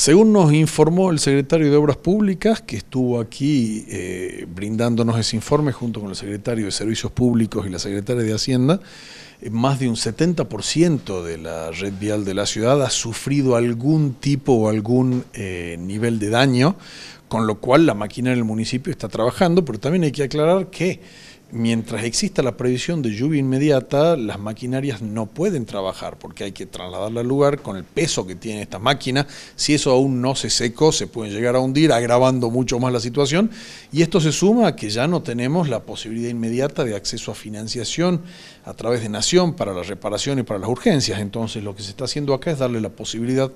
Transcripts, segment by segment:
Según nos informó el secretario de Obras Públicas, que estuvo aquí eh, brindándonos ese informe junto con el secretario de Servicios Públicos y la secretaria de Hacienda, eh, más de un 70% de la red vial de la ciudad ha sufrido algún tipo o algún eh, nivel de daño, con lo cual la máquina en el municipio está trabajando, pero también hay que aclarar que mientras exista la previsión de lluvia inmediata, las maquinarias no pueden trabajar porque hay que trasladarla al lugar con el peso que tiene esta máquina. Si eso aún no se secó, se pueden llegar a hundir, agravando mucho más la situación. Y esto se suma a que ya no tenemos la posibilidad inmediata de acceso a financiación a través de Nación para las reparaciones y para las urgencias. Entonces lo que se está haciendo acá es darle la posibilidad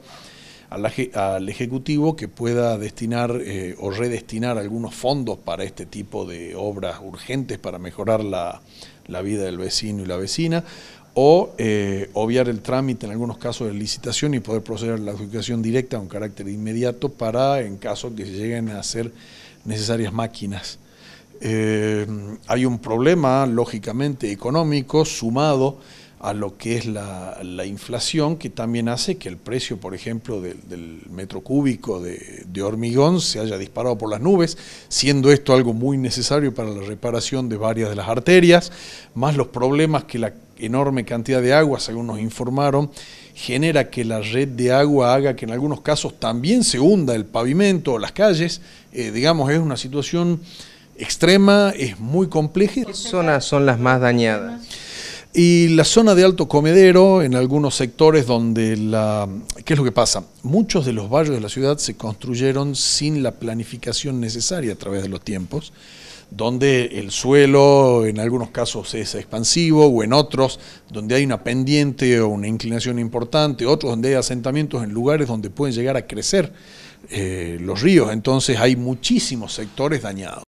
al, Ejecutivo que pueda destinar eh, o redestinar algunos fondos para este tipo de obras urgentes para mejorar la, vida del vecino y la vecina, o eh, obviar el trámite en algunos casos de licitación y poder proceder a la adjudicación directa con carácter inmediato para, en caso que se lleguen a hacer necesarias máquinas. Eh, hay un problema, lógicamente, económico sumado a lo que es la, inflación, que también hace que el precio, por ejemplo, del, metro cúbico de, hormigón se haya disparado por las nubes, siendo esto algo muy necesario para la reparación de varias de las arterias, más los problemas que la enorme cantidad de agua, según nos informaron, genera que la red de agua haga que en algunos casos también se hunda el pavimento o las calles, eh, digamos, es una situación extrema, es muy compleja. ¿Qué zonas son las más dañadas? Y la zona de Alto Comedero, en algunos sectores donde la... ¿Qué es lo que pasa? Muchos de los barrios de la ciudad se construyeron sin la planificación necesaria a través de los tiempos, donde el suelo en algunos casos es expansivo o en otros donde hay una pendiente o una inclinación importante, otros donde hay asentamientos en lugares donde pueden llegar a crecer eh, los ríos. Entonces hay muchísimos sectores dañados.